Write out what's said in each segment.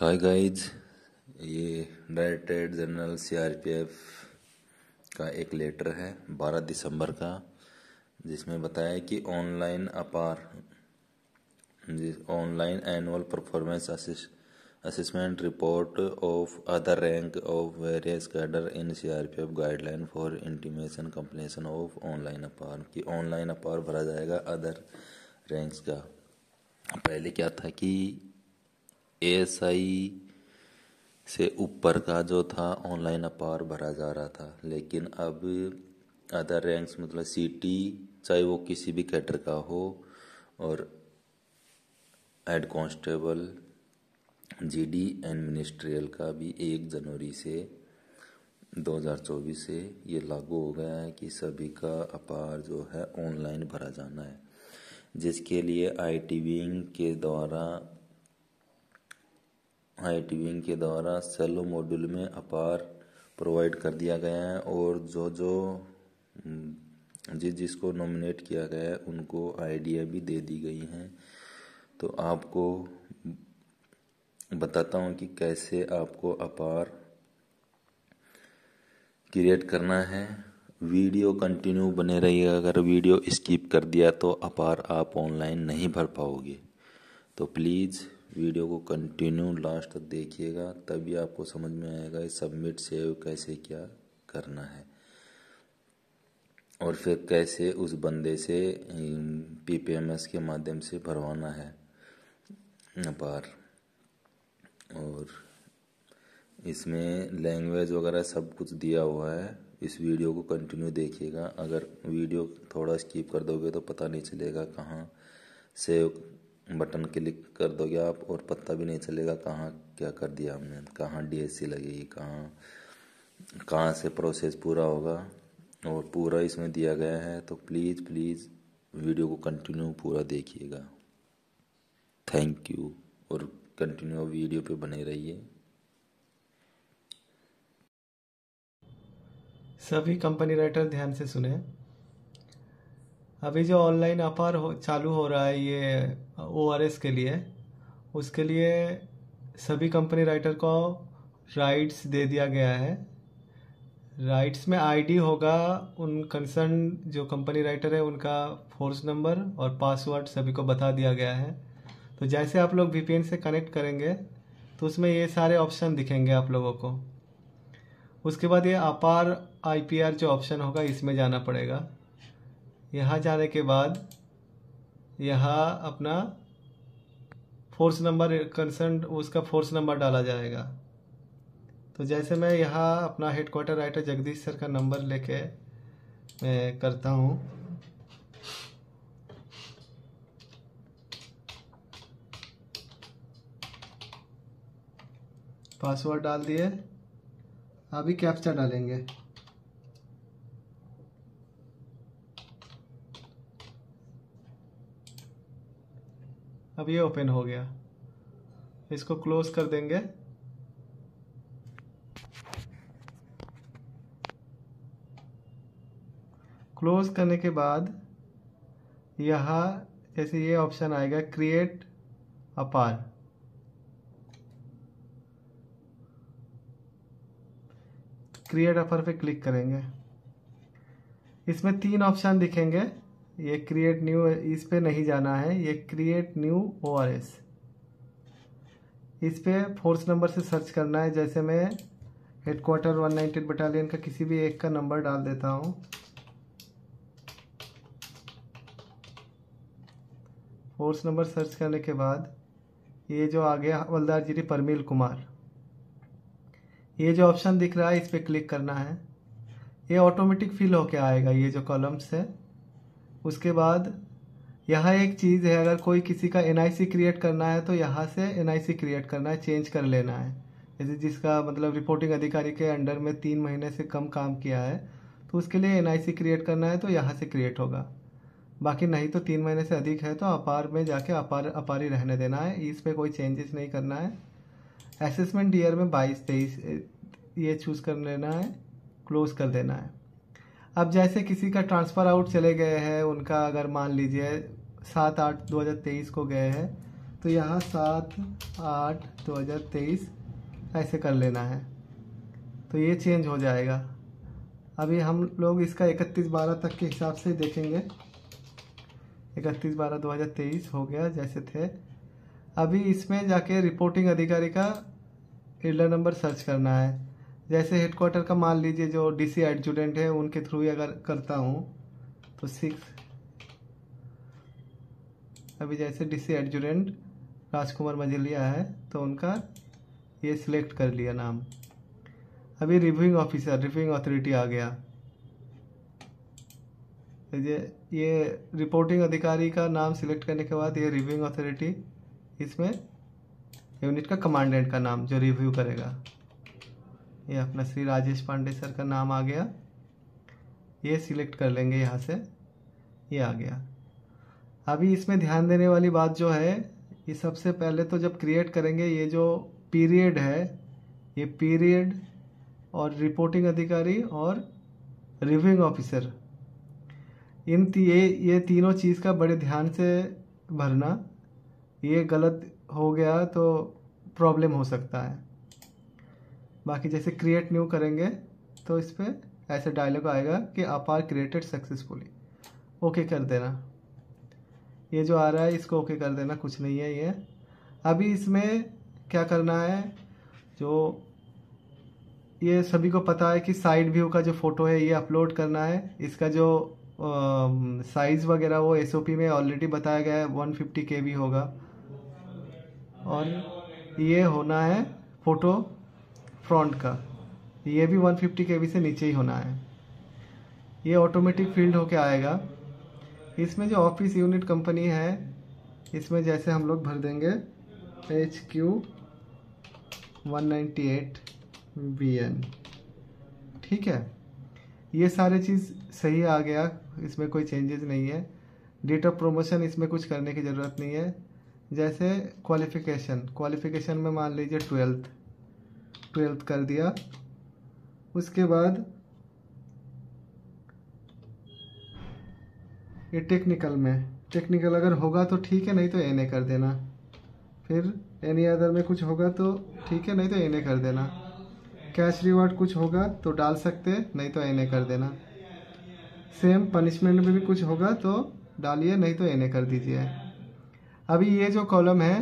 हाय guys ये directed general CRPF का एक लेटर है 12 दिसंबर का जिसमें बताया कि online APAR online annual performance assessment report of other rank of various cadre in CRPF guideline for intimation completion of online APAR कि ऑनलाइन अपार भरा जाएगा अदर रैंक्स का पहले क्या था कि एस आई से ऊपर का जो था ऑनलाइन अपार भरा जा रहा था लेकिन अब अदर रैंक्स मतलब सीटी चाहे वो किसी भी कैटर का हो और head constable GD and ministerial का भी एक जनवरी से 2024 से ये लागू हो गया है कि सभी का अपार जो है ऑनलाइन भरा जाना है जिसके लिए आई विंग के द्वारा टीविंग के द्वारा सेलो मॉड्यूल में अपार प्रोवाइड कर दिया गया है और जो जो जिस जिसको नॉमिनेट किया गया है उनको आइडिया भी दे दी गई हैं तो आपको बताता हूँ कि कैसे आपको अपार क्रिएट करना है वीडियो कंटिन्यू बने रहिएगा अगर वीडियो स्किप कर दिया तो अपार आप ऑनलाइन नहीं भर पाओगे तो प्लीज़ वीडियो को कंटिन्यू लास्ट तक देखिएगा तभी आपको समझ में आएगा सबमिट सेव कैसे क्या करना है और फिर कैसे उस बंदे से पी पी एम एस के माध्यम से भरवाना है बार और इसमें लैंग्वेज वगैरह सब कुछ दिया हुआ है इस वीडियो को कंटिन्यू देखिएगा अगर वीडियो थोड़ा स्किप कर दोगे तो पता नहीं चलेगा कहाँ सेव बटन क्लिक कर दोगे आप और पता भी नहीं चलेगा कहाँ क्या कर दिया हमने कहाँ सी लगेगी कहाँ कहाँ से प्रोसेस पूरा होगा और पूरा इसमें दिया गया है तो प्लीज़ प्लीज़ वीडियो को कंटिन्यू पूरा देखिएगा थैंक यू और कंटिन्यू वीडियो पे बने रहिए सभी कंपनी राइटर ध्यान से सुने अभी जो ऑनलाइन अपार हो चालू हो रहा है ये ओ के लिए उसके लिए सभी कंपनी राइटर को राइट्स दे दिया गया है राइट्स में आईडी होगा उन कंसर्न जो कंपनी राइटर है उनका फोर्स नंबर और पासवर्ड सभी को बता दिया गया है तो जैसे आप लोग वी से कनेक्ट करेंगे तो उसमें ये सारे ऑप्शन दिखेंगे आप लोगों को उसके बाद ये अपार आई जो ऑप्शन होगा इसमें जाना पड़ेगा यहाँ जाने के बाद यहाँ अपना फोर्स नंबर कंसर्न उसका फोर्स नंबर डाला जाएगा तो जैसे मैं यहाँ अपना head quarter writer Jagdish sir का नंबर लेके मैं करता हूँ पासवर्ड डाल दिए अभी कैप्चा डालेंगे ये ओपन हो गया इसको क्लोज कर देंगे क्लोज करने के बाद यहाँ ऐसे ये ऑप्शन आएगा क्रिएट अपार क्रिएट अपर पे क्लिक करेंगे इसमें तीन ऑप्शन दिखेंगे ये क्रिएट न्यू इस पे नहीं जाना है ये create new O R S इस पे फोर्स नंबर से सर्च करना है जैसे मैं head quarter one ninety battalion का किसी भी एक का नंबर डाल देता हूँ फोर्स नंबर सर्च करने के बाद ये जो आ गया हवलदार जी परमील कुमार ये जो ऑप्शन दिख रहा है इस पर क्लिक करना है ये ऑटोमेटिक फिल होके आएगा ये जो कॉलम्स है उसके बाद यहाँ एक चीज़ है अगर कोई किसी का एन क्रिएट करना है तो यहाँ से एन क्रिएट करना है चेंज कर लेना है जैसे जिसका मतलब रिपोर्टिंग अधिकारी के अंडर में तीन महीने से कम काम किया है तो उसके लिए एन क्रिएट करना है तो यहाँ से क्रिएट होगा बाकी नहीं तो तीन महीने से अधिक है तो अपार में जाके अपार अपारी रहने देना है इस पर कोई चेंजेस नहीं करना है असेसमेंट ईयर में बाईस तेईस ये चूज़ कर लेना है क्लोज कर देना है अब जैसे किसी का ट्रांसफ़र आउट चले गए हैं उनका अगर मान लीजिए सात आठ दो हज़ार तेईस को गए हैं तो यहाँ सात आठ दो हज़ार तेईस ऐसे कर लेना है तो ये चेंज हो जाएगा अभी हम लोग इसका इकतीस बारह तक के हिसाब से देखेंगे इकतीस बारह दो हज़ार तेईस हो गया जैसे थे अभी इसमें जाके रिपोर्टिंग अधिकारी का एडलर नंबर सर्च करना है जैसे हेडक्वार्टर का मान लीजिए जो डीसी एडजुडेंट है उनके थ्रू ही अगर करता हूँ तो सिक्स अभी जैसे डीसी एडजुडेंट राजकुमार मझेलिया है तो उनका ये सिलेक्ट कर लिया नाम अभी रिव्यूइंग ऑफिसर रिव्यूइंग अथॉरिटी आ गया ये ये रिपोर्टिंग अधिकारी का नाम सिलेक्ट करने के बाद ये रिव्यूइंग अथॉरिटी इसमें यूनिट का कमांडेंट का नाम जो रिव्यू करेगा ये अपना श्री राजेश पांडे सर का नाम आ गया ये सिलेक्ट कर लेंगे यहाँ से ये आ गया अभी इसमें ध्यान देने वाली बात जो है ये सबसे पहले तो जब क्रिएट करेंगे ये जो पीरियड है ये पीरियड और रिपोर्टिंग अधिकारी और रिव्यूइंग ऑफिसर इन ये ये तीनों चीज़ का बड़े ध्यान से भरना ये गलत हो गया तो प्रॉब्लम हो सकता है बाकी जैसे क्रिएट न्यू करेंगे तो इस पर ऐसे डायलॉग आएगा कि आप आर क्रिएटेड सक्सेसफुली ओके कर देना ये जो आ रहा है इसको ओके कर देना कुछ नहीं है ये अभी इसमें क्या करना है जो ये सभी को पता है कि साइड व्यू का जो फ़ोटो है ये अपलोड करना है इसका जो साइज़ वगैरह वो एस में ऑलरेडी बताया गया है वन फिफ्टी होगा और ये होना है फ़ोटो फ्रंट का ये भी 150 फिफ्टी से नीचे ही होना है ये ऑटोमेटिक फील्ड होके आएगा इसमें जो ऑफिस यूनिट कंपनी है इसमें जैसे हम लोग भर देंगे H Q one ninety eight B N ठीक है ये सारे चीज़ सही आ गया इसमें कोई चेंजेस नहीं है डेट ऑफ प्रोमोशन इसमें कुछ करने की ज़रूरत नहीं है जैसे क्वालिफिकेशन क्वालिफिकेशन में मान लीजिए ट्वेल्थ ट्वेल्थ कर दिया उसके बाद ये टेक्निकल में टेक्निकल अगर होगा तो ठीक है नहीं तो एन कर देना फिर एनी अदर में कुछ होगा तो ठीक है नहीं तो एन कर देना कैश रिवार्ड कुछ होगा तो डाल सकते नहीं तो एन कर देना सेम पनिशमेंट में भी कुछ होगा तो डालिए नहीं तो एन कर दीजिए अभी ये जो कॉलम है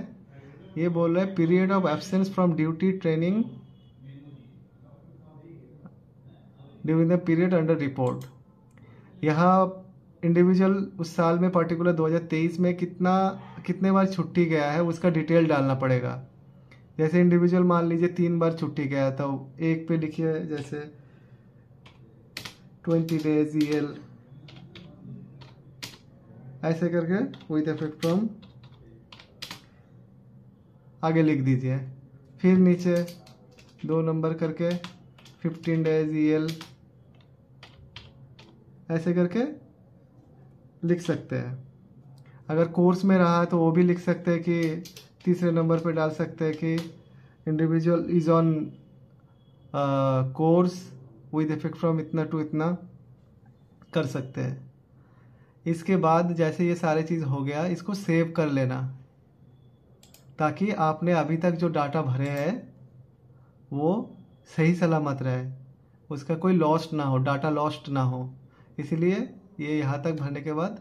ये बोल रहा है period of absence from duty training during the period under report यहाँ इंडिविजुअल उस साल में पर्टिकुलर 2023 में कितना कितने बार छुट्टी गया है उसका डिटेल डालना पड़ेगा जैसे इंडिविजुअल मान लीजिए तीन बार छुट्टी गया था तो एक पे लिखिए जैसे ट्वेंटी डेज ई एल ऐसे करके विथ इफेक्ट फ्रॉम आगे लिख दीजिए फिर नीचे दो नंबर करके फिफ्टीन डेज ई एल ऐसे करके लिख सकते हैं अगर कोर्स में रहा तो वो भी लिख सकते हैं कि तीसरे नंबर पे डाल सकते हैं कि individual is on course with effect from इतना टू इतना कर सकते हैं इसके बाद जैसे ये सारे चीज़ हो गया इसको सेव कर लेना ताकि आपने अभी तक जो डाटा भरे हैं वो सही सलामत रहे उसका कोई लॉस्ट ना हो डाटा लॉस्ट ना हो इसलिए ये यहाँ तक भरने के बाद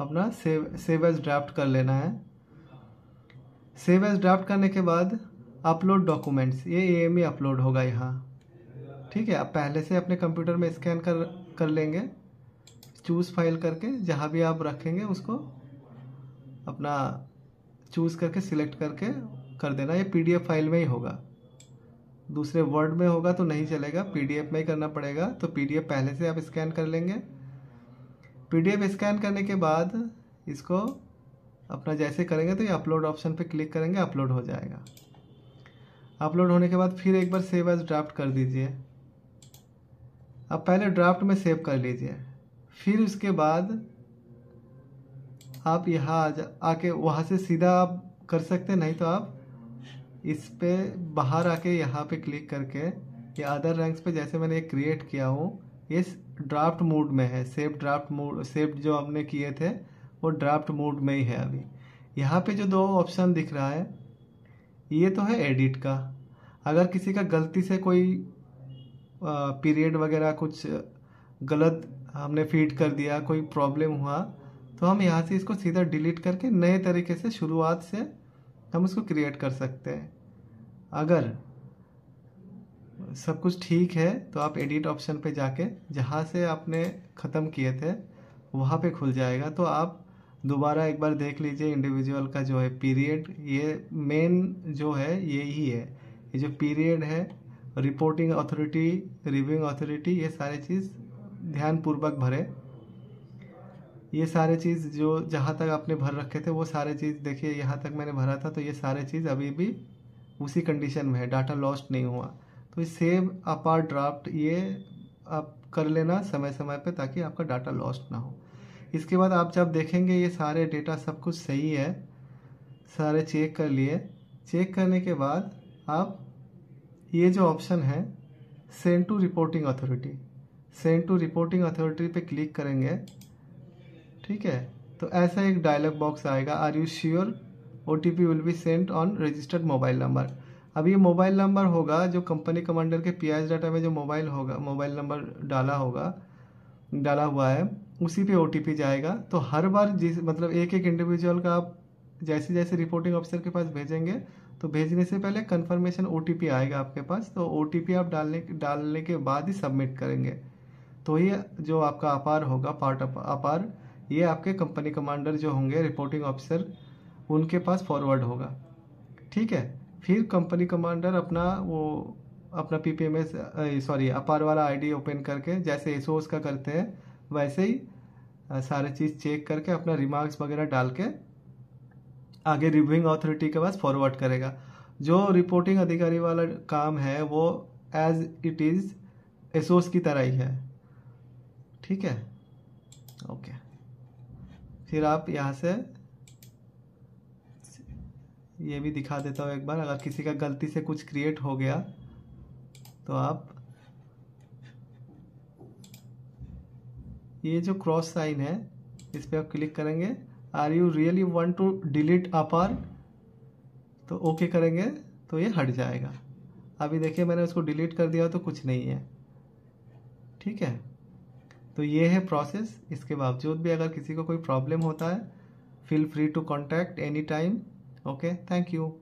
अपना सेव सेव एज ड्राफ्ट कर लेना है सेव एज ड्राफ्ट करने के बाद अपलोड डॉक्यूमेंट्स ये ए एम ई अपलोड होगा यहाँ ठीक है आप पहले से अपने कंप्यूटर में स्कैन कर कर लेंगे चूज़ फाइल करके जहाँ भी आप रखेंगे उसको अपना चूज़ करके सिलेक्ट करके कर देना ये पीडीएफ फाइल में ही होगा दूसरे वर्ड में होगा तो नहीं चलेगा पीडीएफ में ही करना पड़ेगा तो पीडीएफ पहले से आप स्कैन कर लेंगे पीडीएफ स्कैन करने के बाद इसको अपना जैसे करेंगे तो ये अपलोड ऑप्शन पे क्लिक करेंगे अपलोड हो जाएगा अपलोड होने के बाद फिर एक बार सेव एज ड्राफ्ट कर दीजिए अब पहले ड्राफ्ट में सेव कर लीजिए फिर उसके बाद आप यहाँ आ जा आके वहाँ से सीधा आप कर सकते नहीं तो आप इस पर बाहर आके यहाँ पे क्लिक करके ये अदर रैंक्स पे जैसे मैंने क्रिएट किया हूँ ये ड्राफ्ट मोड में है सेफ ड्राफ्ट मोड सेफ जो हमने किए थे वो ड्राफ्ट मोड में ही है अभी यहाँ पे जो दो ऑप्शन दिख रहा है ये तो है एडिट का अगर किसी का गलती से कोई पीरियड वगैरह कुछ गलत हमने फीड कर दिया कोई प्रॉब्लम हुआ तो हम यहाँ से इसको सीधा डिलीट करके नए तरीके से शुरुआत से तो हम उसको क्रिएट कर सकते हैं अगर सब कुछ ठीक है तो आप एडिट ऑप्शन पे जाके जहाँ से आपने ख़त्म किए थे वहाँ पे खुल जाएगा तो आप दोबारा एक बार देख लीजिए इंडिविजुअल का जो है पीरियड ये मेन जो है ये ही है ये जो पीरियड है रिपोर्टिंग अथॉरिटी रिव्यूइंग अथॉरिटी ये सारे चीज़ ध्यानपूर्वक भरे ये सारे चीज़ जो जहाँ तक आपने भर रखे थे वो सारे चीज़ देखिए यहाँ तक मैंने भरा था तो ये सारे चीज़ अभी भी उसी कंडीशन में है डाटा लॉस्ट नहीं हुआ तो सेव अपार ड्राफ्ट ये आप कर लेना समय समय पे ताकि आपका डाटा लॉस्ट ना हो इसके बाद आप जब देखेंगे ये सारे डेटा सब कुछ सही है सारे चेक कर लिए चेक करने के बाद आप ये जो ऑप्शन है send to reporting authority send to reporting authority पे क्लिक करेंगे ठीक है तो ऐसा एक डायलॉग बॉक्स आएगा are you sure O T P will be sent on registered mobile number अब ये मोबाइल नंबर होगा जो कंपनी कमांडर के पी डाटा में जो मोबाइल होगा मोबाइल नंबर डाला होगा डाला हुआ है उसी पे ओ जाएगा तो हर बार जिस मतलब एक एक इंडिविजुअल का आप जैसे जैसे रिपोर्टिंग ऑफिसर के पास भेजेंगे तो भेजने से पहले कन्फर्मेशन ओ आएगा आपके पास तो ओ आप डालने डालने के बाद ही सबमिट करेंगे तो ये जो आपका अपार होगा पार्ट अपार ये आपके कंपनी कमांडर जो होंगे रिपोर्टिंग ऑफिसर उनके पास फॉरवर्ड होगा ठीक है फिर कंपनी कमांडर अपना वो अपना P P M S sorry APAR वाला आईडी ओपन करके जैसे एसोस का करते हैं वैसे ही सारे चीज़ चेक करके अपना रिमार्क्स वगैरह डाल के आगे रिव्यूइंग अथॉरिटी के पास फॉरवर्ड करेगा जो रिपोर्टिंग अधिकारी वाला काम है वो एज इट इज़ एसोस की तरह ही है ठीक है ओके फिर आप यहाँ से ये भी दिखा देता हूँ एक बार अगर किसी का गलती से कुछ क्रिएट हो गया तो आप ये जो क्रॉस साइन है इस पर आप क्लिक करेंगे are you really want to delete APAR तो ओके करेंगे तो ये हट जाएगा अभी देखिए मैंने उसको डिलीट कर दिया तो कुछ नहीं है ठीक है तो ये है प्रोसेस इसके बावजूद भी अगर किसी को कोई प्रॉब्लम होता है feel free to contact any time okay thank you